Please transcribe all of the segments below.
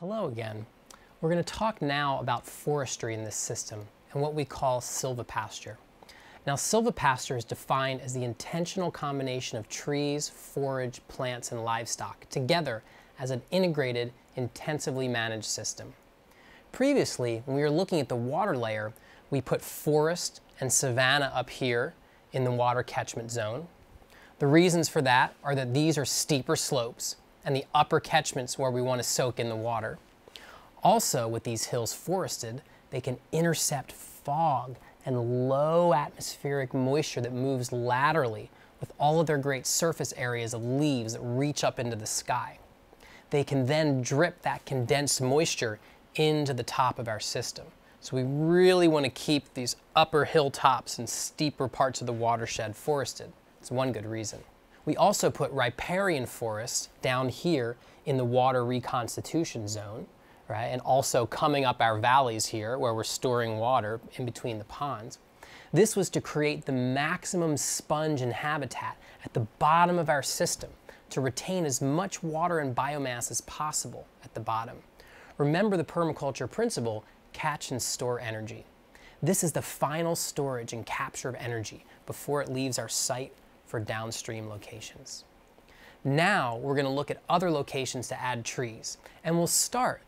Hello again. We're going to talk now about forestry in this system and what we call silvopasture. Now silvopasture is defined as the intentional combination of trees, forage, plants, and livestock together as an integrated, intensively managed system. Previously, when we were looking at the water layer, we put forest and savanna up here in the water catchment zone. The reasons for that are that these are steeper slopes and the upper catchments where we want to soak in the water. Also, with these hills forested, they can intercept fog and low atmospheric moisture that moves laterally with all of their great surface areas of leaves that reach up into the sky. They can then drip that condensed moisture into the top of our system. So we really want to keep these upper hilltops and steeper parts of the watershed forested. It's one good reason. We also put riparian forests down here in the water reconstitution zone, right? And also coming up our valleys here where we're storing water in between the ponds. This was to create the maximum sponge and habitat at the bottom of our system to retain as much water and biomass as possible at the bottom. Remember the permaculture principle, catch and store energy. This is the final storage and capture of energy before it leaves our site for downstream locations. Now we're going to look at other locations to add trees, and we'll start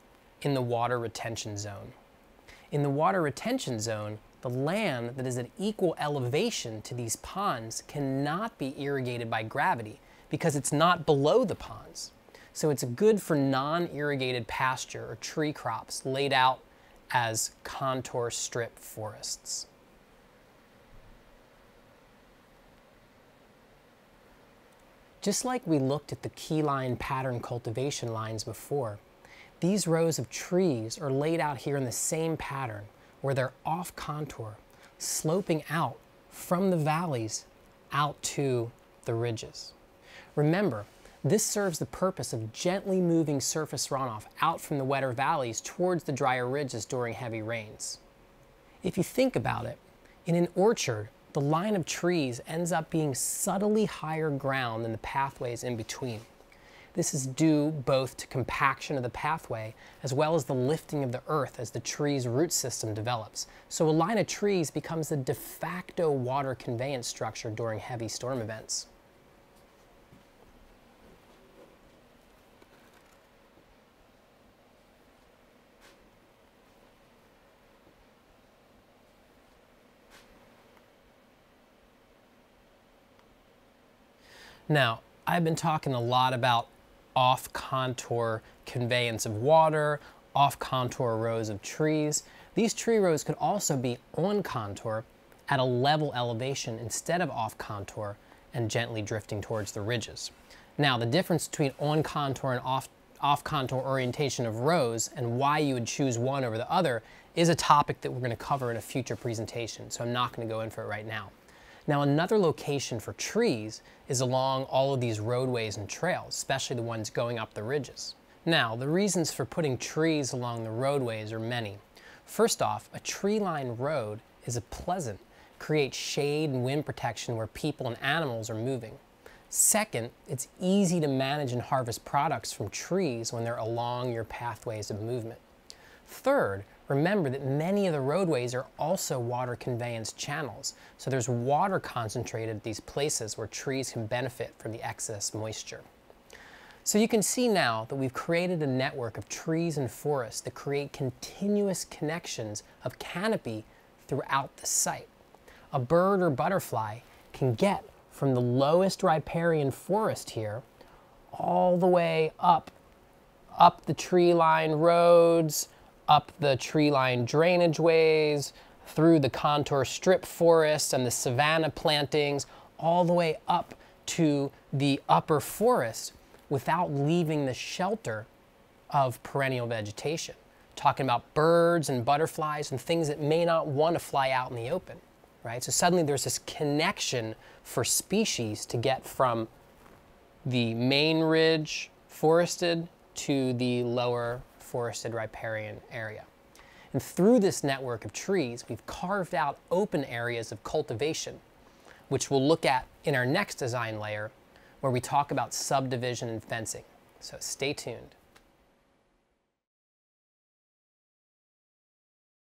in the water retention zone. In the water retention zone, the land that is at equal elevation to these ponds cannot be irrigated by gravity because it's not below the ponds. So it's good for non-irrigated pasture or tree crops laid out as contour strip forests. Just like we looked at the keyline pattern cultivation lines before, these rows of trees are laid out here in the same pattern where they're off contour, sloping out from the valleys out to the ridges. Remember, this serves the purpose of gently moving surface runoff out from the wetter valleys towards the drier ridges during heavy rains. If you think about it, in an orchard, the line of trees ends up being subtly higher ground than the pathways in between. This is due both to compaction of the pathway as well as the lifting of the earth as the tree's root system develops. So a line of trees becomes the de facto water conveyance structure during heavy storm events. Now, I've been talking a lot about off contour conveyance of water, off contour rows of trees. These tree rows could also be on contour at a level elevation instead of off contour and gently drifting towards the ridges. Now, the difference between on contour and off, off contour orientation of rows and why you would choose one over the other is a topic that we're gonna cover in a future presentation, so I'm not gonna go in for it right now. Now another location for trees is along all of these roadways and trails, especially the ones going up the ridges. Now the reasons for putting trees along the roadways are many. First off, a tree-lined road is a pleasant, creates shade and wind protection where people and animals are moving. Second, it's easy to manage and harvest products from trees when they're along your pathways of movement. Third, remember that many of the roadways are also water conveyance channels, so there's water concentrated at these places where trees can benefit from the excess moisture. So you can see now that we've created a network of trees and forests that create continuous connections of canopy throughout the site. A bird or butterfly can get from the lowest riparian forest here all the way up, up the tree line roads, up the tree line drainage ways, through the contour strip forests and the savanna plantings, all the way up to the upper forest without leaving the shelter of perennial vegetation. Talking about birds and butterflies and things that may not want to fly out in the open, right? So suddenly there's this connection for species to get from the main ridge forested to the lower forested riparian area. And through this network of trees, we've carved out open areas of cultivation, which we'll look at in our next design layer, where we talk about subdivision and fencing. So stay tuned.